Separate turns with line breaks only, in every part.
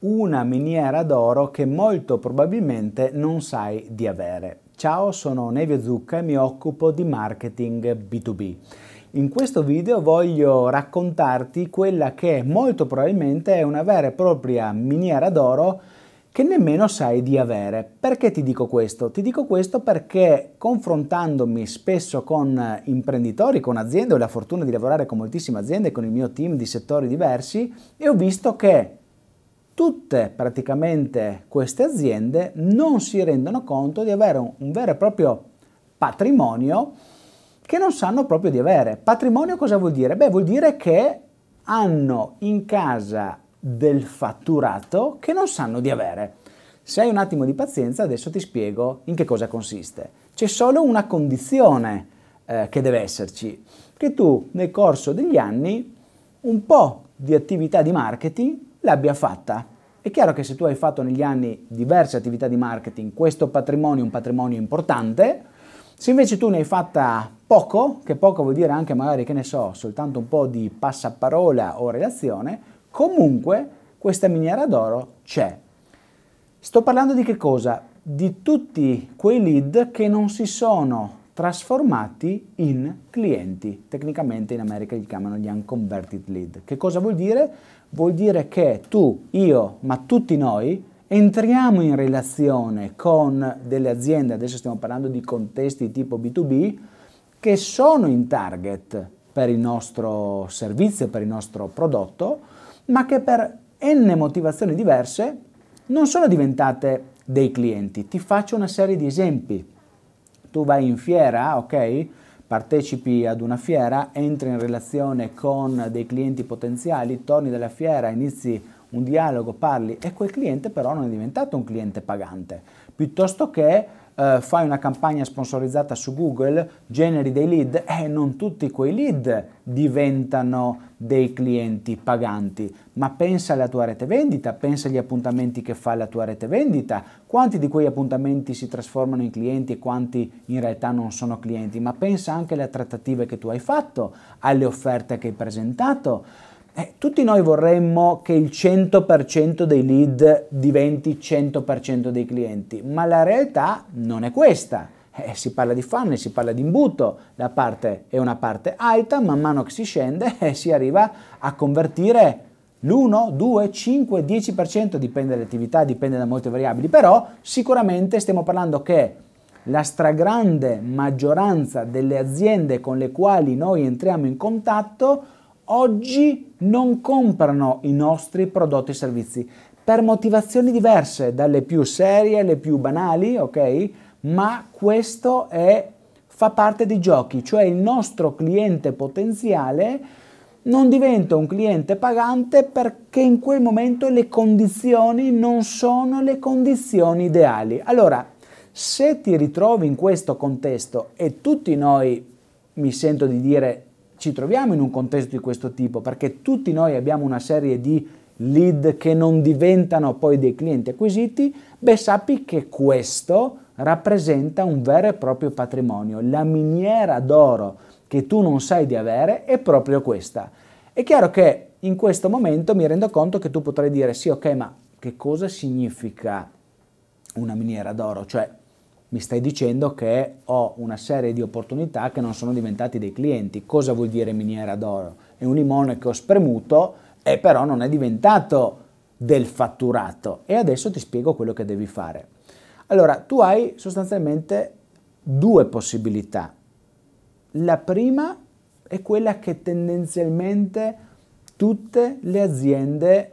una miniera d'oro che molto probabilmente non sai di avere. Ciao, sono Nevio Zucca e mi occupo di marketing B2B. In questo video voglio raccontarti quella che molto probabilmente è una vera e propria miniera d'oro che nemmeno sai di avere. Perché ti dico questo? Ti dico questo perché confrontandomi spesso con imprenditori, con aziende, ho la fortuna di lavorare con moltissime aziende, con il mio team di settori diversi e ho visto che tutte praticamente queste aziende non si rendono conto di avere un, un vero e proprio patrimonio che non sanno proprio di avere. Patrimonio cosa vuol dire? Beh, vuol dire che hanno in casa del fatturato che non sanno di avere. Se hai un attimo di pazienza adesso ti spiego in che cosa consiste. C'è solo una condizione eh, che deve esserci, che tu nel corso degli anni un po' di attività di marketing l'abbia fatta. È chiaro che se tu hai fatto negli anni diverse attività di marketing, questo patrimonio è un patrimonio importante, se invece tu ne hai fatta poco, che poco vuol dire anche magari, che ne so, soltanto un po' di passaparola o relazione, comunque questa miniera d'oro c'è. Sto parlando di che cosa? Di tutti quei lead che non si sono trasformati in clienti. Tecnicamente in America li chiamano gli unconverted lead. Che cosa vuol dire? vuol dire che tu, io, ma tutti noi entriamo in relazione con delle aziende, adesso stiamo parlando di contesti tipo B2B, che sono in target per il nostro servizio, per il nostro prodotto, ma che per n motivazioni diverse non sono diventate dei clienti. Ti faccio una serie di esempi. Tu vai in fiera, ok? partecipi ad una fiera, entri in relazione con dei clienti potenziali, torni dalla fiera, inizi un dialogo, parli e quel cliente però non è diventato un cliente pagante, piuttosto che eh, fai una campagna sponsorizzata su Google, generi dei lead e eh, non tutti quei lead diventano dei clienti paganti, ma pensa alla tua rete vendita, pensa agli appuntamenti che fa la tua rete vendita, quanti di quegli appuntamenti si trasformano in clienti e quanti in realtà non sono clienti, ma pensa anche alle trattative che tu hai fatto, alle offerte che hai presentato, eh, tutti noi vorremmo che il 100% dei lead diventi 100% dei clienti, ma la realtà non è questa. Eh, si parla di funnel, si parla di imbuto, la parte è una parte alta, man mano che si scende eh, si arriva a convertire l'1, 2, 5, 10%, dipende dall'attività, dipende da molte variabili, però sicuramente stiamo parlando che la stragrande maggioranza delle aziende con le quali noi entriamo in contatto oggi non comprano i nostri prodotti e servizi per motivazioni diverse, dalle più serie alle più banali, ok? Ma questo è, fa parte dei giochi, cioè il nostro cliente potenziale non diventa un cliente pagante perché in quel momento le condizioni non sono le condizioni ideali. Allora, se ti ritrovi in questo contesto e tutti noi, mi sento di dire, ci troviamo in un contesto di questo tipo perché tutti noi abbiamo una serie di lead che non diventano poi dei clienti acquisiti, beh sappi che questo rappresenta un vero e proprio patrimonio. La miniera d'oro che tu non sai di avere è proprio questa. È chiaro che in questo momento mi rendo conto che tu potrai dire sì, ok, ma che cosa significa una miniera d'oro? Cioè mi stai dicendo che ho una serie di opportunità che non sono diventati dei clienti. Cosa vuol dire miniera d'oro? È un limone che ho spremuto e però non è diventato del fatturato. E adesso ti spiego quello che devi fare. Allora, tu hai sostanzialmente due possibilità. La prima è quella che tendenzialmente tutte le aziende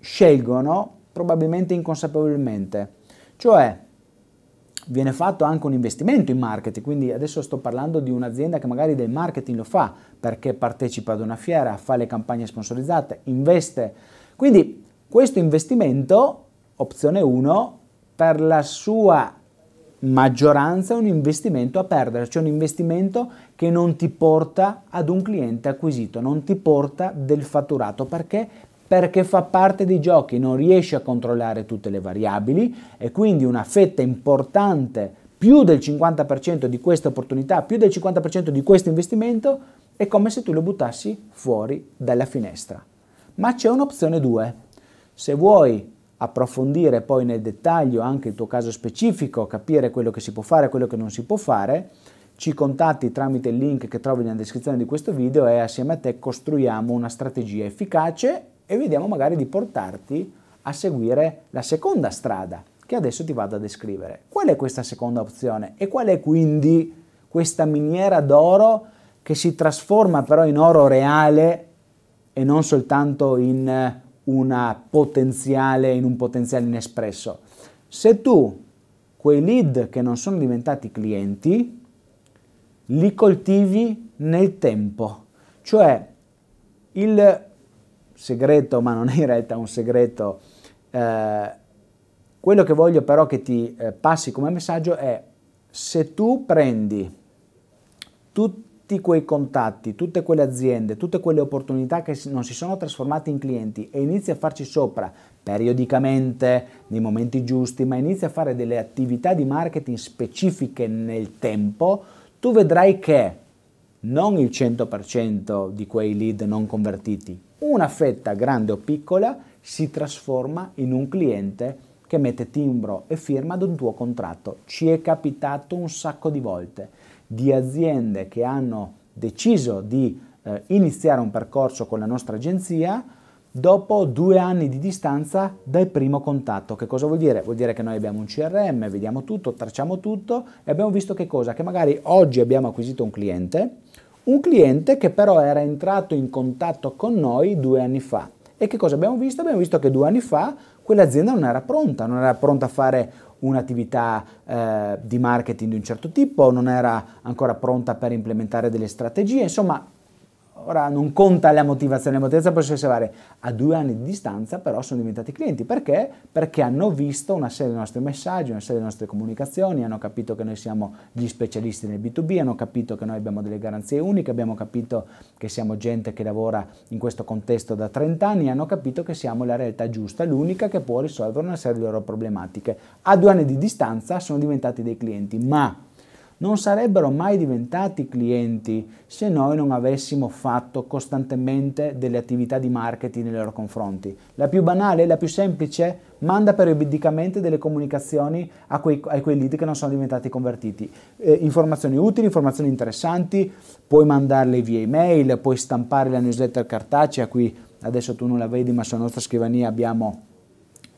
scelgono, probabilmente inconsapevolmente, cioè viene fatto anche un investimento in marketing, quindi adesso sto parlando di un'azienda che magari del marketing lo fa perché partecipa ad una fiera, fa le campagne sponsorizzate, investe. Quindi questo investimento, opzione 1, per la sua maggioranza è un investimento a perdere, cioè un investimento che non ti porta ad un cliente acquisito, non ti porta del fatturato. Perché? perché fa parte dei giochi, non riesce a controllare tutte le variabili e quindi una fetta importante, più del 50% di questa opportunità, più del 50% di questo investimento, è come se tu lo buttassi fuori dalla finestra. Ma c'è un'opzione 2. Se vuoi approfondire poi nel dettaglio anche il tuo caso specifico, capire quello che si può fare e quello che non si può fare, ci contatti tramite il link che trovi nella descrizione di questo video e assieme a te costruiamo una strategia efficace e vediamo magari di portarti a seguire la seconda strada che adesso ti vado a descrivere. Qual è questa seconda opzione e qual è quindi questa miniera d'oro che si trasforma però in oro reale e non soltanto in, potenziale, in un potenziale inespresso? Se tu quei lead che non sono diventati clienti li coltivi nel tempo, cioè il segreto, ma non è in realtà un segreto, eh, quello che voglio però che ti eh, passi come messaggio è se tu prendi tutti quei contatti, tutte quelle aziende, tutte quelle opportunità che non si sono trasformate in clienti e inizi a farci sopra periodicamente, nei momenti giusti, ma inizi a fare delle attività di marketing specifiche nel tempo, tu vedrai che non il 100% di quei lead non convertiti, una fetta grande o piccola si trasforma in un cliente che mette timbro e firma ad un tuo contratto. Ci è capitato un sacco di volte di aziende che hanno deciso di eh, iniziare un percorso con la nostra agenzia dopo due anni di distanza dal primo contatto. Che cosa vuol dire? Vuol dire che noi abbiamo un CRM, vediamo tutto, tracciamo tutto e abbiamo visto che cosa? Che magari oggi abbiamo acquisito un cliente, un cliente che però era entrato in contatto con noi due anni fa. E che cosa abbiamo visto? Abbiamo visto che due anni fa quell'azienda non era pronta, non era pronta a fare un'attività eh, di marketing di un certo tipo, non era ancora pronta per implementare delle strategie, insomma ora non conta la motivazione, la motivazione può essere varia. A due anni di distanza però sono diventati clienti. Perché? Perché hanno visto una serie dei nostri messaggi, una serie delle nostre comunicazioni, hanno capito che noi siamo gli specialisti nel B2B, hanno capito che noi abbiamo delle garanzie uniche, abbiamo capito che siamo gente che lavora in questo contesto da 30 anni, hanno capito che siamo la realtà giusta, l'unica che può risolvere una serie di loro problematiche. A due anni di distanza sono diventati dei clienti, ma non sarebbero mai diventati clienti se noi non avessimo fatto costantemente delle attività di marketing nei loro confronti. La più banale, la più semplice, manda periodicamente delle comunicazioni a quei, a quei lead che non sono diventati convertiti. Eh, informazioni utili, informazioni interessanti, puoi mandarle via email, puoi stampare la newsletter cartacea, qui adesso tu non la vedi ma sulla nostra scrivania abbiamo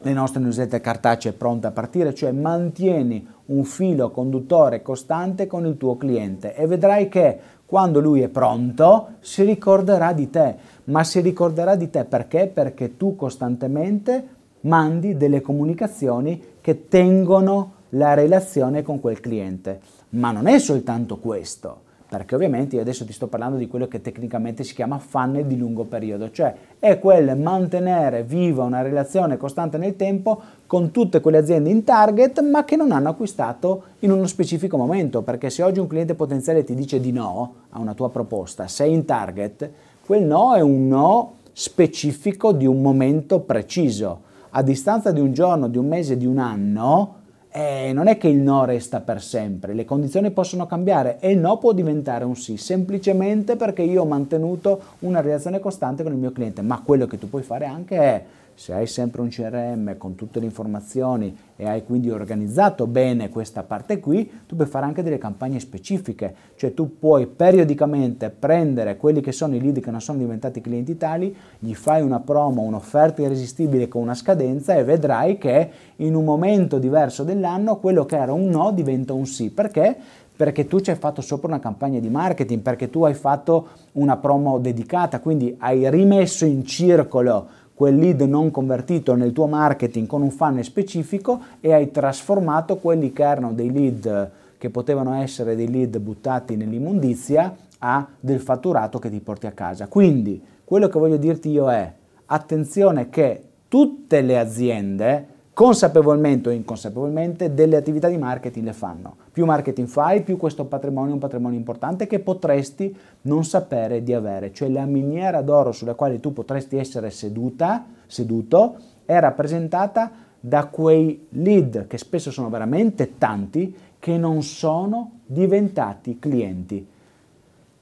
le nostre newsletter cartacee pronte a partire, cioè mantieni un filo conduttore costante con il tuo cliente e vedrai che quando lui è pronto si ricorderà di te, ma si ricorderà di te perché? Perché tu costantemente mandi delle comunicazioni che tengono la relazione con quel cliente. Ma non è soltanto questo perché ovviamente io adesso ti sto parlando di quello che tecnicamente si chiama funnel di lungo periodo, cioè è quel mantenere viva una relazione costante nel tempo con tutte quelle aziende in target ma che non hanno acquistato in uno specifico momento, perché se oggi un cliente potenziale ti dice di no a una tua proposta, sei in target, quel no è un no specifico di un momento preciso. A distanza di un giorno, di un mese, di un anno, eh, non è che il no resta per sempre, le condizioni possono cambiare e il no può diventare un sì, semplicemente perché io ho mantenuto una relazione costante con il mio cliente, ma quello che tu puoi fare anche è se hai sempre un CRM con tutte le informazioni e hai quindi organizzato bene questa parte qui, tu puoi fare anche delle campagne specifiche, cioè tu puoi periodicamente prendere quelli che sono i lead che non sono diventati clienti tali, gli fai una promo, un'offerta irresistibile con una scadenza e vedrai che in un momento diverso dell'anno quello che era un no diventa un sì. Perché? perché tu ci hai fatto sopra una campagna di marketing, perché tu hai fatto una promo dedicata, quindi hai rimesso in circolo quel lead non convertito nel tuo marketing con un funnel specifico e hai trasformato quelli che erano dei lead che potevano essere dei lead buttati nell'immondizia a del fatturato che ti porti a casa. Quindi quello che voglio dirti io è attenzione che tutte le aziende consapevolmente o inconsapevolmente delle attività di marketing le fanno. Più marketing fai, più questo patrimonio è un patrimonio importante che potresti non sapere di avere, cioè la miniera d'oro sulla quale tu potresti essere seduta, seduto, è rappresentata da quei lead che spesso sono veramente tanti che non sono diventati clienti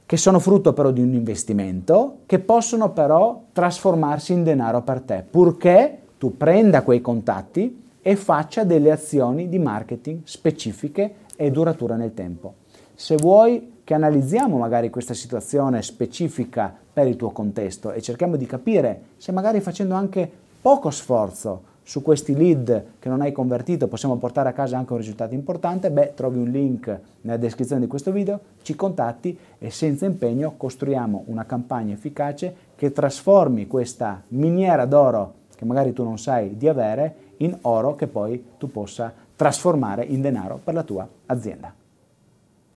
che sono frutto però di un investimento, che possono però trasformarsi in denaro per te, purché tu prenda quei contatti e faccia delle azioni di marketing specifiche e duratura nel tempo. Se vuoi che analizziamo magari questa situazione specifica per il tuo contesto e cerchiamo di capire se magari facendo anche poco sforzo su questi lead che non hai convertito possiamo portare a casa anche un risultato importante, beh trovi un link nella descrizione di questo video, ci contatti e senza impegno costruiamo una campagna efficace che trasformi questa miniera d'oro che magari tu non sai di avere in oro che poi tu possa trasformare in denaro per la tua azienda.